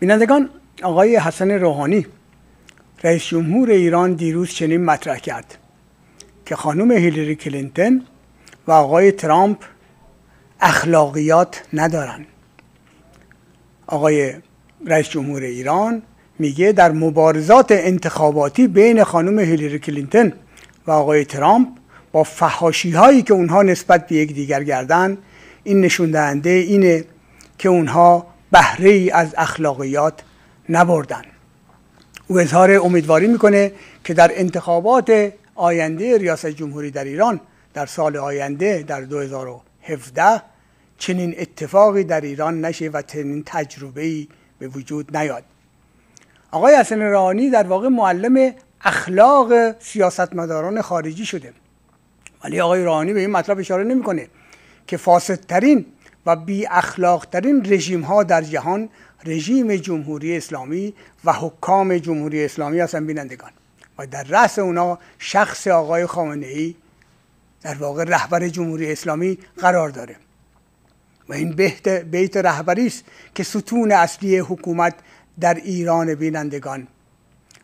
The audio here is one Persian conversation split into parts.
بینندگان آقای حسن روحانی رئیس جمهور ایران دیروز چنین مطرح کرد که خانم هیلری کلینتون و آقای ترامپ اخلاقیات ندارن آقای رئیس جمهور ایران میگه در مبارزات انتخاباتی بین خانم هیلری کلینتون و آقای ترامپ با فحاشی هایی که اونها نسبت به یک دیگر این نشون دهنده اینه که اونها بهره ای از اخلاقیات نبردن او اظهار امیدواری میکنه که در انتخابات آینده ریاست جمهوری در ایران در سال آینده در 2017 چنین اتفاقی در ایران نشه و چنین تجربه ای به وجود نیاد آقای حسن روحانی در واقع معلم اخلاق سیاستمداران خارجی شده ولی آقای روحانی به این مطلب اشاره نمیکنه که فاسدترین و بی اخلاق ترین رژیم ها در جهان رژیم جمهوری اسلامی و حکام جمهوری اسلامی هستن بینندگان و در رأس اونا شخص آقای خامنه ای در واقع رهبر جمهوری اسلامی قرار داره و این بیت رهبری است که ستون اصلی حکومت در ایران بینندگان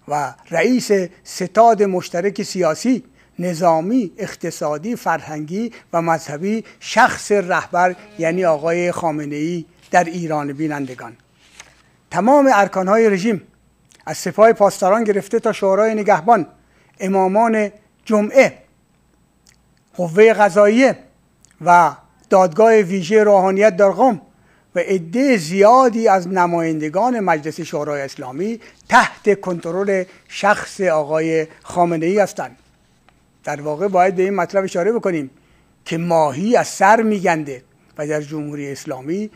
و رئیس ستاد مشترک سیاسی نظامی اقتصادی فرهنگی و مذهبی شخص رهبر یعنی آقای خامنه ای در ایران بینندگان تمام ارکانهای رژیم از سپاه پاسداران گرفته تا شورای نگهبان امامان جمعه قوه قضاییه و دادگاه ویژه روحانیت در قم و عده زیادی از نمایندگان مجلس شورای اسلامی تحت کنترل شخص آقای خامنه ای هستند در واقع باید به این مطلب اشاره بکنیم که ماهی از سر میگنده و در جمهوری اسلامی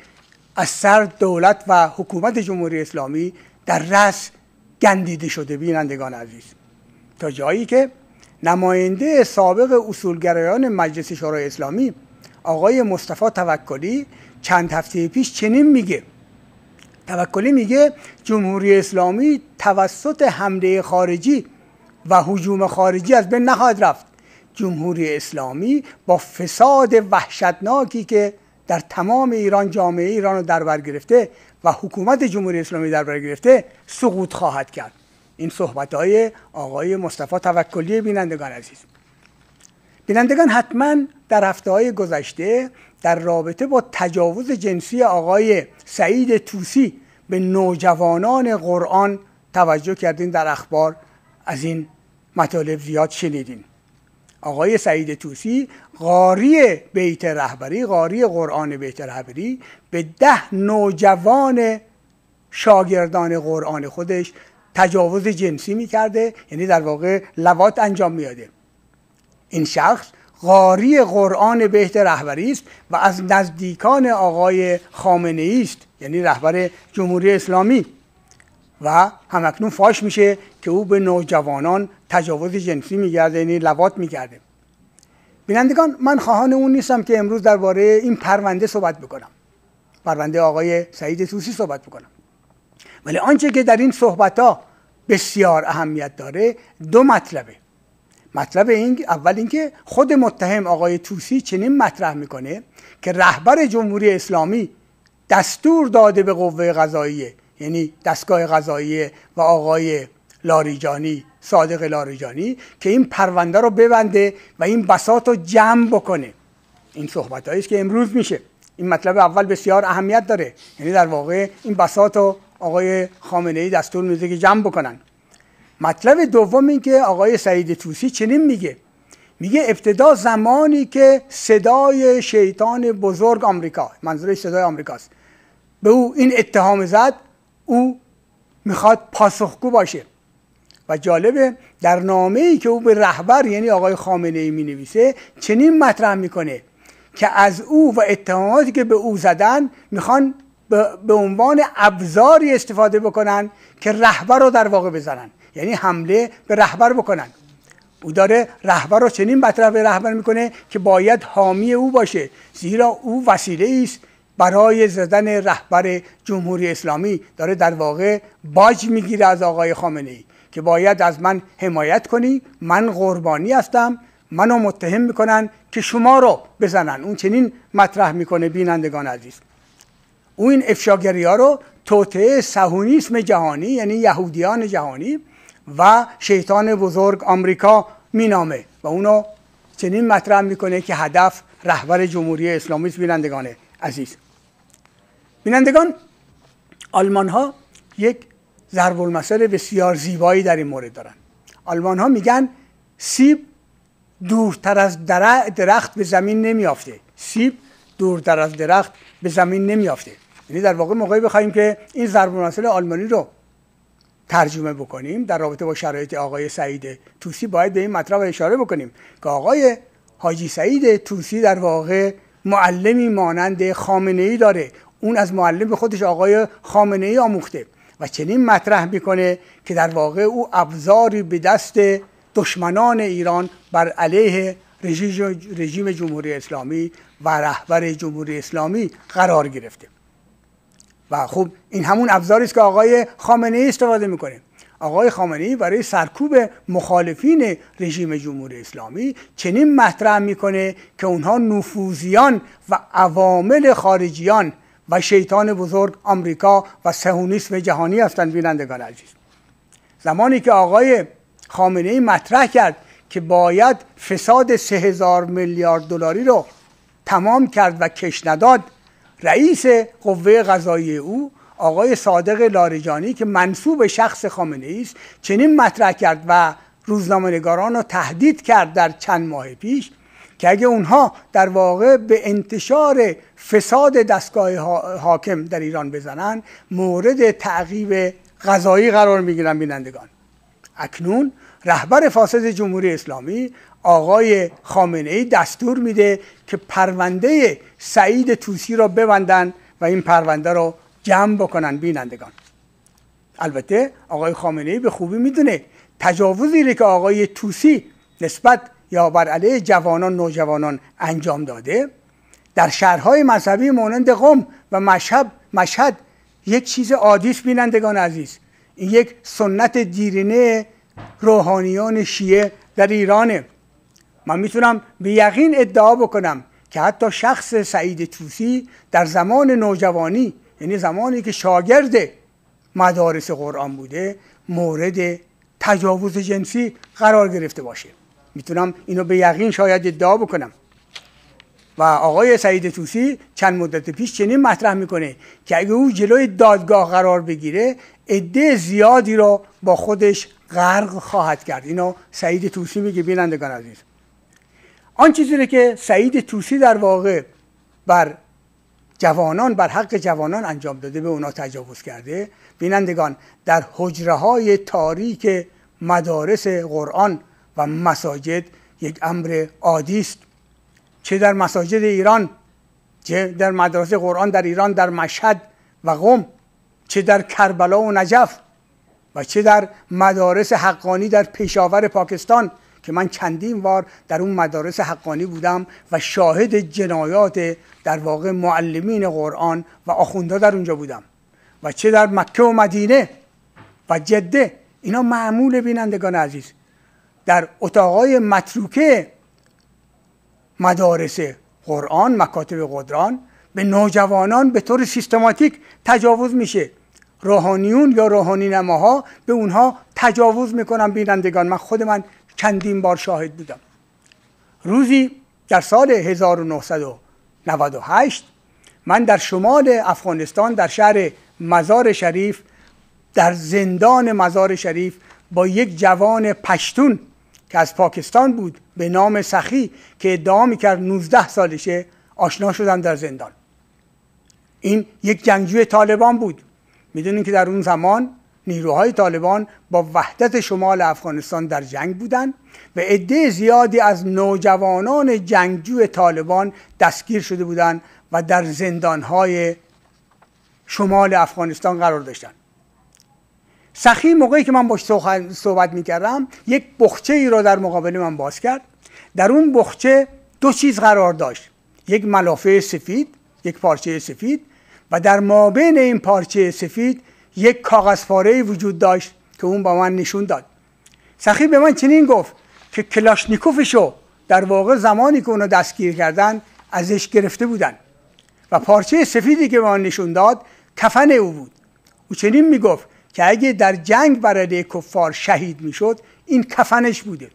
از سر دولت و حکومت جمهوری اسلامی در رس گندیده شده بینندگان عزیز تا جایی که نماینده سابق اصولگرایان مجلس شورای اسلامی آقای مصطفی توکلی چند هفته پیش چنین میگه توکلی میگه جمهوری اسلامی توسط حمله خارجی و حجوم خارجی از بین نخواهد رفت جمهوری اسلامی با فساد وحشتناکی که در تمام ایران جامعه ایران رو در بر گرفته و حکومت جمهوری اسلامی در بر گرفته سقوط خواهد کرد این صحبت های آقای مصطفی توکلی بینندگان عزیز بینندگان حتما در هفته های گذشته در رابطه با تجاوز جنسی آقای سعید توسی به نوجوانان قرآن توجه کردین در اخبار از این مطالب زیاد شنیدین آقای سعید توسی قاری بیت رهبری قاری قرآن بیت رهبری به ده نوجوان شاگردان قرآن خودش تجاوز جنسی کرده یعنی در واقع لوات انجام میاده این شخص قاری قرآن بهت رهبری است و از نزدیکان آقای خامنه است یعنی رهبر جمهوری اسلامی و همکنون فاش میشه که او به نوجوانان تجاوز جنسی میگرده یعنی لوات میگرده بینندگان من خواهان اون نیستم که امروز درباره این پرونده صحبت بکنم پرونده آقای سعید توسی صحبت بکنم ولی آنچه که در این صحبت ها بسیار اهمیت داره دو مطلبه مطلب این اول اینکه خود متهم آقای توسی چنین مطرح میکنه که رهبر جمهوری اسلامی دستور داده به قوه قضاییه یعنی دستگاه قضایی و آقای لاریجانی صادق لاریجانی که این پرونده رو ببنده و این بساط رو جمع بکنه این صحبت که امروز میشه این مطلب اول بسیار اهمیت داره یعنی در واقع این بسات رو آقای خامنه ای دستور میده که جمع بکنن مطلب دوم این که آقای سعید توسی چنین میگه میگه ابتدا زمانی که صدای شیطان بزرگ آمریکا منظور صدای آمریکاست به او این اتهام زد او میخواد پاسخگو باشه و جالبه در نامه ای که او به رهبر یعنی آقای خامنه ای می نویسه چنین مطرح میکنه که از او و اتهاماتی که به او زدن میخوان به عنوان ابزاری استفاده بکنن که رهبر رو در واقع بزنن یعنی حمله به رهبر بکنن او داره رهبر رو چنین مطرح به رهبر میکنه که باید حامی او باشه زیرا او وسیله است برای زدن رهبر جمهوری اسلامی داره در واقع باج میگیره از آقای خامنه ای که باید از من حمایت کنی من قربانی هستم منو متهم میکنن که شما رو بزنن اون چنین مطرح میکنه بینندگان عزیز او این افشاگری ها رو توطعه سهونیسم جهانی یعنی یهودیان جهانی و شیطان بزرگ آمریکا مینامه و اونو چنین مطرح میکنه که هدف رهبر جمهوری اسلامی است بینندگان عزیز بینندگان آلمان ها یک ضرب المثل بسیار زیبایی در این مورد دارن آلمان ها میگن سیب دورتر از درخت به زمین نمیافته سیب دورتر از درخت به زمین نمیافته یعنی در واقع موقعی بخوایم که این ضرب المثل آلمانی رو ترجمه بکنیم در رابطه با شرایط آقای سعید توسی باید به این مطلب اشاره بکنیم که آقای حاجی سعید توسی در واقع معلمی مانند خامنه ای داره اون از معلم خودش آقای خامنه ای آموخته و چنین مطرح میکنه که در واقع او ابزاری به دست دشمنان ایران بر علیه رژیم جمهوری اسلامی و رهبر جمهوری اسلامی قرار گرفته و خب این همون ابزاری است که آقای خامنه ای استفاده میکنه آقای خامنه ای برای سرکوب مخالفین رژیم جمهوری اسلامی چنین مطرح میکنه که اونها نفوذیان و عوامل خارجیان و شیطان بزرگ آمریکا و سهونیسم جهانی هستند بینندگان عزیز زمانی که آقای خامنه ای مطرح کرد که باید فساد سه هزار میلیارد دلاری رو تمام کرد و کش نداد رئیس قوه قضایی او آقای صادق لاریجانی که منصوب شخص خامنه ای است چنین مطرح کرد و روزنامه‌نگاران را تهدید کرد در چند ماه پیش که اگه اونها در واقع به انتشار فساد دستگاه حاکم در ایران بزنن مورد تعقیب غذایی قرار میگیرن بینندگان اکنون رهبر فاسد جمهوری اسلامی آقای خامنه ای دستور میده که پرونده سعید توسی را ببندن و این پرونده را جمع بکنن بینندگان البته آقای خامنه ای به خوبی میدونه تجاوزی که آقای توسی نسبت یا بر علیه جوانان نوجوانان انجام داده در شهرهای مذهبی مانند قم و مشهد مشهد یک چیز عادی است بینندگان عزیز این یک سنت دیرینه روحانیان شیعه در ایرانه من میتونم به یقین ادعا بکنم که حتی شخص سعید توسی در زمان نوجوانی یعنی زمانی که شاگرد مدارس قرآن بوده مورد تجاوز جنسی قرار گرفته باشه میتونم اینو به یقین شاید ادعا بکنم و آقای سعید توسی چند مدت پیش چنین مطرح میکنه که اگه او جلوی دادگاه قرار بگیره عده زیادی را با خودش غرق خواهد کرد اینو سعید توسی میگه بینندگان عزیز آن چیزی رو که سعید توسی در واقع بر جوانان بر حق جوانان انجام داده به اونا تجاوز کرده بینندگان در حجره های تاریک مدارس قرآن و مساجد یک امر عادی است چه در مساجد ایران چه در مدرسه قرآن در ایران در مشهد و قم چه در کربلا و نجف و چه در مدارس حقانی در پشاور پاکستان که من چندین بار در اون مدارس حقانی بودم و شاهد جنایات در واقع معلمین قرآن و آخونده در اونجا بودم و چه در مکه و مدینه و جده اینا معمول بینندگان عزیز در اتاقای متروکه مدارس قرآن مکاتب قدران به نوجوانان به طور سیستماتیک تجاوز میشه روحانیون یا روحانی نماها به اونها تجاوز میکنن بینندگان من خود من چندین بار شاهد بودم روزی در سال 1998 من در شمال افغانستان در شهر مزار شریف در زندان مزار شریف با یک جوان پشتون که از پاکستان بود به نام سخی که ادعا میکرد 19 سالشه آشنا شدن در زندان این یک جنگجوی طالبان بود میدونیم که در اون زمان نیروهای طالبان با وحدت شمال افغانستان در جنگ بودند و عده زیادی از نوجوانان جنگجوی طالبان دستگیر شده بودند و در زندانهای شمال افغانستان قرار داشتند سخی موقعی که من باش صحبت میکردم یک بخچه ای را در مقابل من باز کرد در اون بخچه دو چیز قرار داشت یک ملافه سفید یک پارچه سفید و در مابین این پارچه سفید یک کاغذ پاره وجود داشت که اون با من نشون داد سخی به من چنین گفت که کلاشنیکوفشو در واقع زمانی که اونو دستگیر کردن ازش گرفته بودن و پارچه سفیدی که به من نشون داد کفن او بود او چنین میگفت که اگه در جنگ بر کفار شهید میشد این کفنش بوده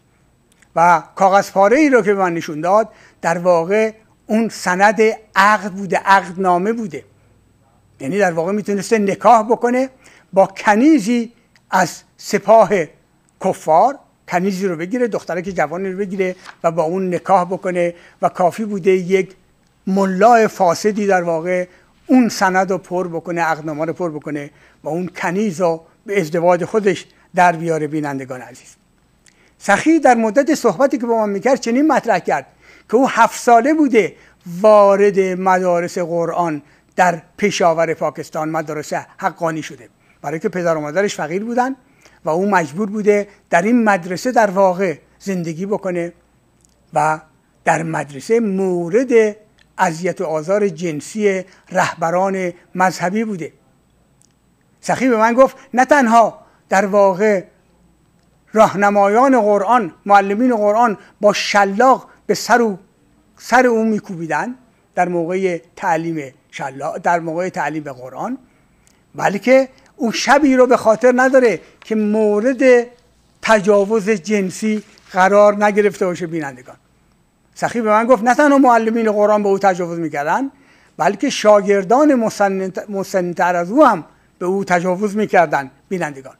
و کاغذ پاره ای رو که من نشون داد در واقع اون سند عقد بوده نامه بوده یعنی در واقع میتونسته نکاح بکنه با کنیزی از سپاه کفار کنیزی رو بگیره دختره که جوانی رو بگیره و با اون نکاح بکنه و کافی بوده یک ملای فاسدی در واقع اون سند رو پر بکنه اقنامه رو پر بکنه و اون کنیز رو به ازدواج خودش در بیاره بینندگان عزیز سخی در مدت صحبتی که با من میکرد چنین مطرح کرد که او هفت ساله بوده وارد مدارس قرآن در پشاور پاکستان مدارس حقانی شده برای که پدر و مادرش فقیر بودن و او مجبور بوده در این مدرسه در واقع زندگی بکنه و در مدرسه مورد اذیت و آزار جنسی رهبران مذهبی بوده سخی به من گفت نه تنها در واقع راهنمایان قرآن معلمین قرآن با شلاق به سر او سر اون میکوبیدن در موقع تعلیم شلاق در موقع تعلیم قرآن بلکه اون شبی رو به خاطر نداره که مورد تجاوز جنسی قرار نگرفته باشه بینندگان سخی به من گفت نه تنها معلمین قرآن به او تجاوز میکردن بلکه شاگردان مسنتر از او هم به او تجاوز میکردن بینندگان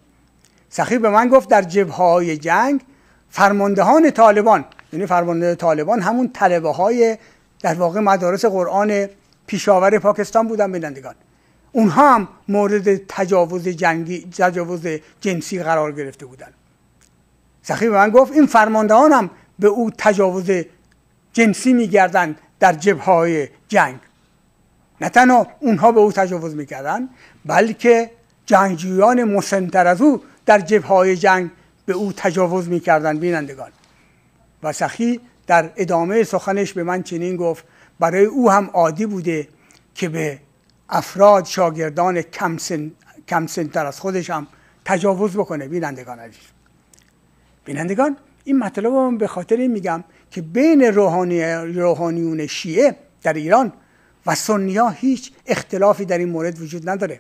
سخی به من گفت در های جنگ فرماندهان طالبان یعنی فرمانده طالبان همون طلبه های در واقع مدارس قرآن پیشاور پاکستان بودن بینندگان اونها هم مورد تجاوز جنگی تجاوز جنسی قرار گرفته بودن سخی به من گفت این فرماندهان هم به او تجاوز جنسی میگردن در های جنگ نه تنها اونها به او تجاوز میکردند بلکه جنگجویان مسنتر از او در های جنگ به او تجاوز میکردند بینندگان و سخی در ادامه سخنش به من چنین گفت برای او هم عادی بوده که به افراد شاگردان کم, سن، کم از خودش هم تجاوز بکنه بینندگان عزیز بینندگان این مطلب رو به خاطر میگم که بین روحانی روحانیون شیعه در ایران و سنیا هیچ اختلافی در این مورد وجود نداره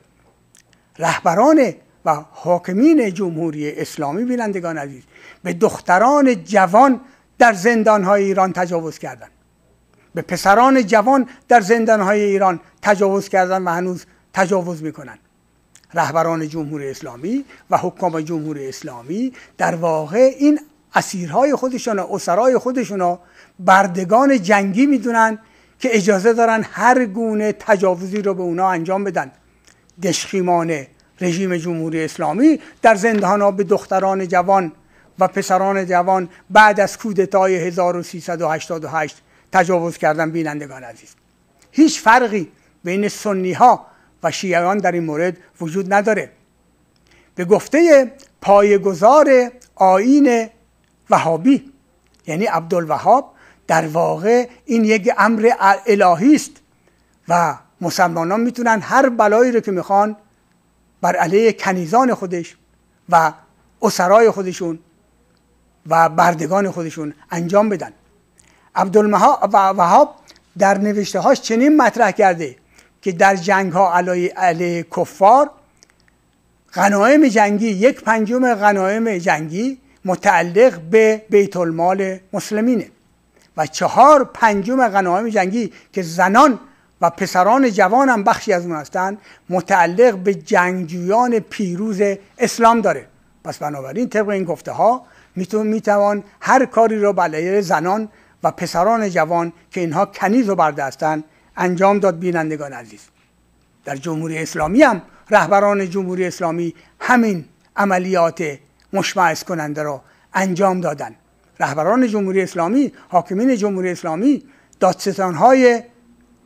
رهبران و حاکمین جمهوری اسلامی بینندگان عزیز به دختران جوان در های ایران تجاوز کردند به پسران جوان در های ایران تجاوز کردن و هنوز تجاوز میکنن رهبران جمهوری اسلامی و حکام جمهوری اسلامی در واقع این اسیرهای خودشان و اسرای خودشان بردگان جنگی میدونن که اجازه دارن هر گونه تجاوزی رو به اونا انجام بدن دشخیمانه رژیم جمهوری اسلامی در زندان ها به دختران جوان و پسران جوان بعد از کودتای 1388 تجاوز کردن بینندگان عزیز هیچ فرقی بین سنی ها و شیعان در این مورد وجود نداره به گفته پایگزار آین وهابی یعنی عبدالوهاب در واقع این یک امر الهی است و مسلمانان میتونن هر بلایی رو که میخوان بر علیه کنیزان خودش و اسرای خودشون و بردگان خودشون انجام بدن و وهاب در نوشته هاش چنین مطرح کرده که در جنگ ها علیه, کفار غنایم جنگی یک پنجم غنایم جنگی متعلق به بیت المال مسلمینه و چهار پنجم غنایم جنگی که زنان و پسران جوان هم بخشی از اون هستند متعلق به جنگجویان پیروز اسلام داره پس بنابراین طبق این گفته ها میتون میتوان هر کاری رو برای زنان و پسران جوان که اینها کنیز و برده هستند انجام داد بینندگان عزیز در جمهوری اسلامی هم رهبران جمهوری اسلامی همین عملیات مشمعز کننده را انجام دادن رهبران جمهوری اسلامی حاکمین جمهوری اسلامی های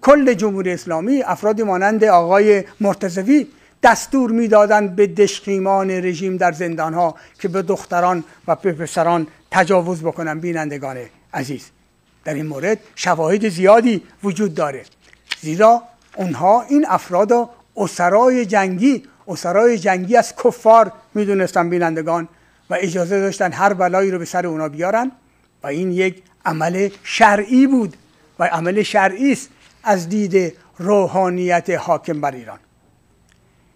کل جمهوری اسلامی افرادی مانند آقای مرتزوی دستور میدادند به دشقیمان رژیم در زندان ها که به دختران و به پسران تجاوز بکنن بینندگان عزیز در این مورد شواهد زیادی وجود داره زیرا اونها این افراد اسرای جنگی اسرای جنگی از کفار میدونستن بینندگان و اجازه داشتن هر بلایی رو به سر اونا بیارن و این یک عمل شرعی بود و عمل شرعی است از دید روحانیت حاکم بر ایران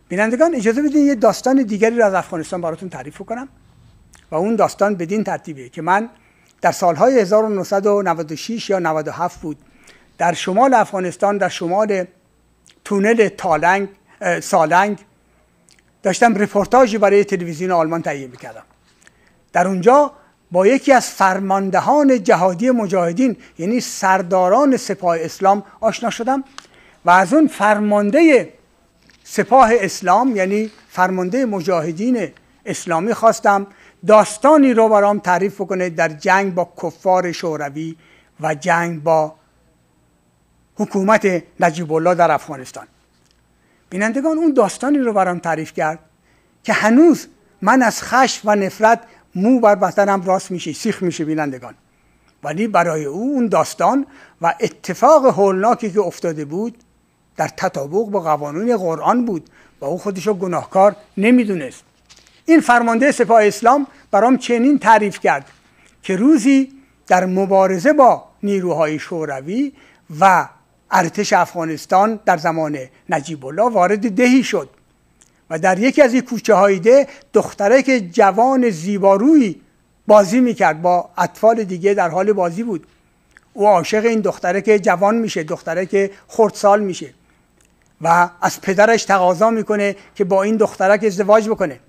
بینندگان اجازه بدین یه داستان دیگری رو از افغانستان براتون تعریف کنم و اون داستان بدین ترتیبه که من در سالهای 1996 یا 97 بود در شمال افغانستان در شمال تونل تالنگ سالنگ داشتم رپورتاجی برای تلویزیون آلمان تهیه میکردم در اونجا با یکی از فرماندهان جهادی مجاهدین یعنی سرداران سپاه اسلام آشنا شدم و از اون فرمانده سپاه اسلام یعنی فرمانده مجاهدین اسلامی خواستم داستانی رو برام تعریف کنه در جنگ با کفار شوروی و جنگ با حکومت نجیب الله در افغانستان بینندگان اون داستانی رو برام تعریف کرد که هنوز من از خشم و نفرت مو بر بدنم راست میشه سیخ میشه بینندگان ولی برای او اون داستان و اتفاق هولناکی که افتاده بود در تطابق با قوانین قرآن بود و او خودش گناهکار نمیدونست این فرمانده سپاه اسلام برام چنین تعریف کرد که روزی در مبارزه با نیروهای شوروی و ارتش افغانستان در زمان نجیب الله وارد دهی شد و در یکی از این کوچه های ده دختره که جوان زیباروی بازی میکرد با اطفال دیگه در حال بازی بود او عاشق این دختره که جوان میشه دختره که خردسال میشه و از پدرش تقاضا میکنه که با این دختره که ازدواج بکنه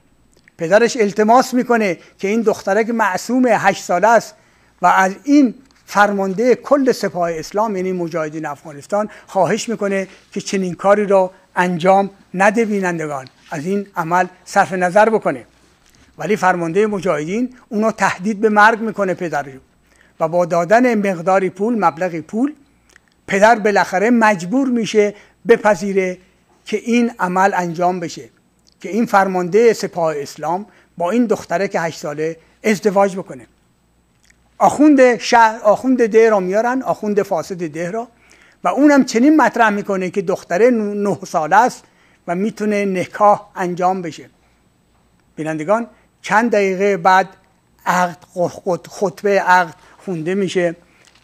پدرش التماس میکنه که این دختره که معصوم هشت ساله است و از این فرمانده کل سپاه اسلام یعنی مجاهدین افغانستان خواهش میکنه که چنین کاری را انجام نده بینندگان از این عمل صرف نظر بکنه ولی فرمانده مجاهدین اونو تهدید به مرگ میکنه پدرشو و با دادن مقداری پول مبلغی پول پدر بالاخره مجبور میشه بپذیره که این عمل انجام بشه که این فرمانده سپاه اسلام با این دختره که هشت ساله ازدواج بکنه آخوند شهر آخوند ده را میارن آخوند فاسد ده را و اونم چنین مطرح میکنه که دختره نه ساله است و میتونه نکاح انجام بشه بینندگان چند دقیقه بعد عقد خطبه عقد خونده میشه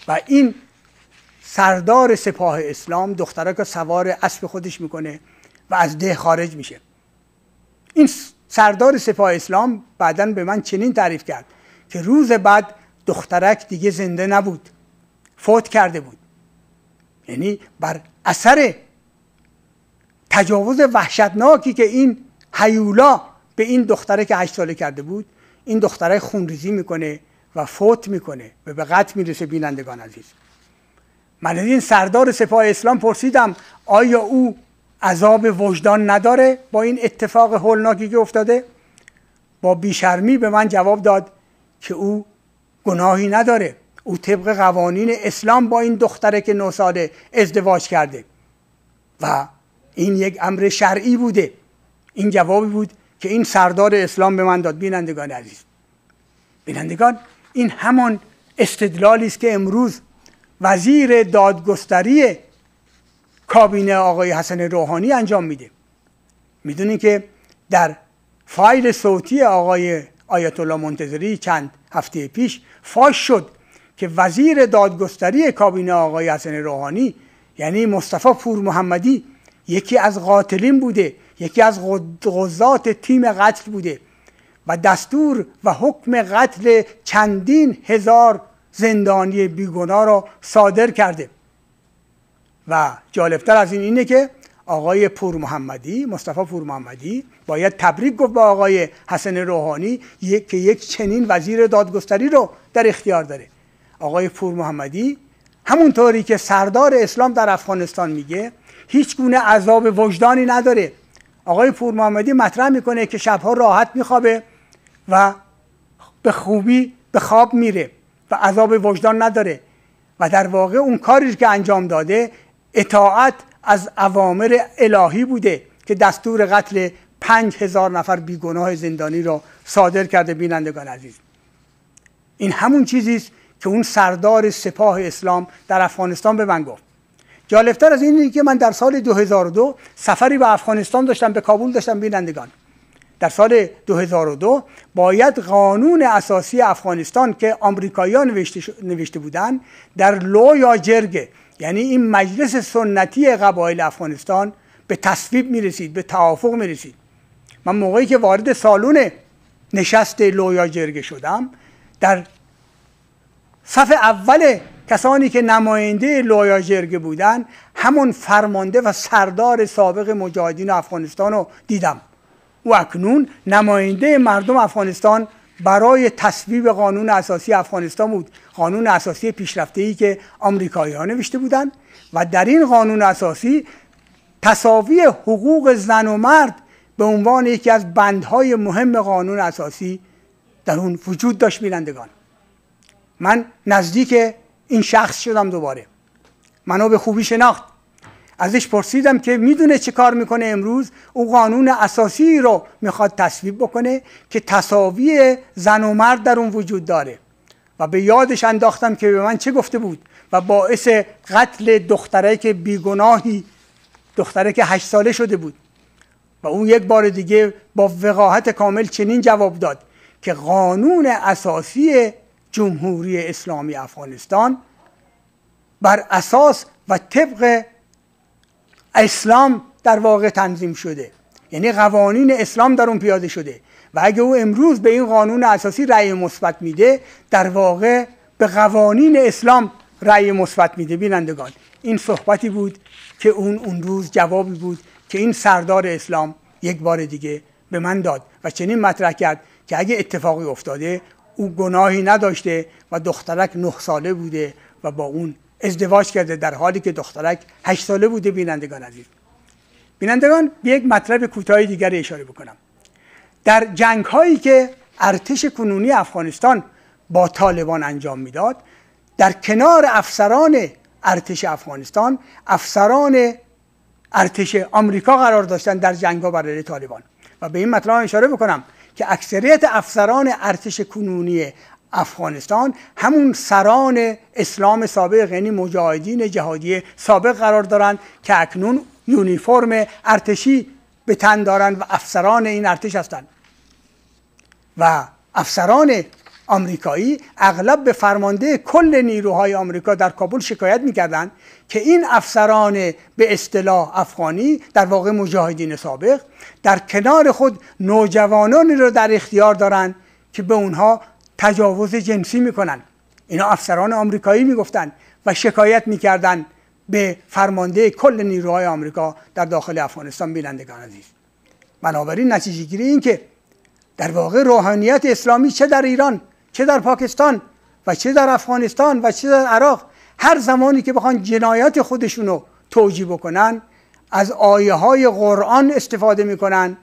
و این سردار سپاه اسلام دختره که سوار اسب خودش میکنه و از ده خارج میشه این سردار سپاه اسلام بعدا به من چنین تعریف کرد که روز بعد دخترک دیگه زنده نبود فوت کرده بود یعنی بر اثر تجاوز وحشتناکی که این هیولا به این دختره که هشت ساله کرده بود این دختره خونریزی میکنه و فوت میکنه و به قتل میرسه بینندگان عزیز من از این سردار سپاه اسلام پرسیدم آیا او عذاب وجدان نداره با این اتفاق هولناکی که افتاده با بیشرمی به من جواب داد که او گناهی نداره او طبق قوانین اسلام با این دختره که نوساده ازدواج کرده و این یک امر شرعی بوده این جوابی بود که این سردار اسلام به من داد بینندگان عزیز بینندگان این همان استدلالی است که امروز وزیر دادگستری کابینه آقای حسن روحانی انجام میده میدونین که در فایل صوتی آقای آیت الله منتظری چند هفته پیش فاش شد که وزیر دادگستری کابینه آقای حسن روحانی یعنی مصطفی پور محمدی یکی از قاتلین بوده یکی از غزات تیم قتل بوده و دستور و حکم قتل چندین هزار زندانی بیگناه را صادر کرده و جالبتر از این اینه که آقای پور محمدی مصطفی پور محمدی باید تبریک گفت به آقای حسن روحانی که یک چنین وزیر دادگستری رو در اختیار داره آقای پور محمدی همونطوری که سردار اسلام در افغانستان میگه هیچ گونه عذاب وجدانی نداره آقای پورمحمدی مطرح میکنه که شبها راحت میخوابه و به خوبی به خواب میره و عذاب وجدان نداره و در واقع اون کاری که انجام داده اطاعت از اوامر الهی بوده که دستور قتل پنج هزار نفر بیگناه زندانی را صادر کرده بینندگان عزیز این همون چیزی است که اون سردار سپاه اسلام در افغانستان به من گفت جالبتر از این اینه که من در سال 2002 سفری به افغانستان داشتم به کابل داشتم بینندگان در سال 2002 باید قانون اساسی افغانستان که آمریکاییان نوشته, نوشته بودن در لو یا یعنی این مجلس سنتی قبایل افغانستان به تصویب میرسید به توافق می رسید من موقعی که وارد سالن نشست لو یا جرگ شدم در صف اول کسانی که نماینده لویا بودند بودن همون فرمانده و سردار سابق مجاهدین افغانستان رو دیدم و اکنون نماینده مردم افغانستان برای تصویب قانون اساسی افغانستان بود قانون اساسی پیشرفته ای که آمریکایی ها نوشته بودند و در این قانون اساسی تصاوی حقوق زن و مرد به عنوان یکی از بندهای مهم قانون اساسی در اون وجود داشت بینندگان من نزدیک این شخص شدم دوباره منو به خوبی شناخت ازش پرسیدم که میدونه چه کار میکنه امروز او قانون اساسی رو میخواد تصویب بکنه که تصاوی زن و مرد در اون وجود داره و به یادش انداختم که به من چه گفته بود و باعث قتل دختره که بیگناهی دختره که هشت ساله شده بود و اون یک بار دیگه با وقاحت کامل چنین جواب داد که قانون اساسی جمهوری اسلامی افغانستان بر اساس و طبق اسلام در واقع تنظیم شده یعنی قوانین اسلام در اون پیاده شده و اگه او امروز به این قانون اساسی رأی مثبت میده در واقع به قوانین اسلام رأی مثبت میده بینندگان این صحبتی بود که اون اون روز جوابی بود که این سردار اسلام یک بار دیگه به من داد و چنین مطرح کرد که اگه اتفاقی افتاده او گناهی نداشته و دخترک نه ساله بوده و با اون ازدواج کرده در حالی که دخترک هشت ساله بوده بینندگان عزیز بینندگان به یک مطلب کوتاه دیگر اشاره بکنم در جنگ هایی که ارتش کنونی افغانستان با طالبان انجام میداد در کنار افسران ارتش افغانستان افسران ارتش آمریکا قرار داشتن در جنگ ها برای طالبان و به این مطلب اشاره بکنم که اکثریت افسران ارتش کنونی افغانستان همون سران اسلام سابق یعنی مجاهدین جهادی سابق قرار دارند که اکنون یونیفرم ارتشی به تن دارند و افسران این ارتش هستند و افسران آمریکایی اغلب به فرمانده کل نیروهای آمریکا در کابل شکایت میکردند که این افسران به اصطلاح افغانی در واقع مجاهدین سابق در کنار خود نوجوانانی را در اختیار دارند که به اونها تجاوز جنسی میکنند. اینا افسران آمریکایی میگفتند و شکایت میکردند به فرمانده کل نیروهای آمریکا در داخل افغانستان بینندگان عزیز بنابراین نتیجه گیری این که در واقع روحانیت اسلامی چه در ایران چه در پاکستان و چه در افغانستان و چه در عراق هر زمانی که بخوان جنایات خودشون رو توجیه بکنن از آیه های قرآن استفاده میکنن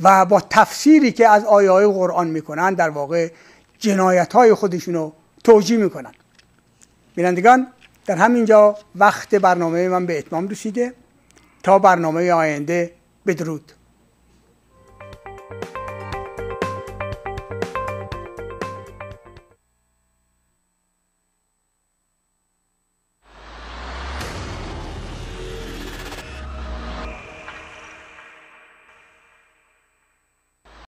و با تفسیری که از آیه های قرآن میکنن در واقع جنایت های خودشون رو توجیه میکنن بینندگان در همینجا وقت برنامه من به اتمام رسیده تا برنامه آینده بدرود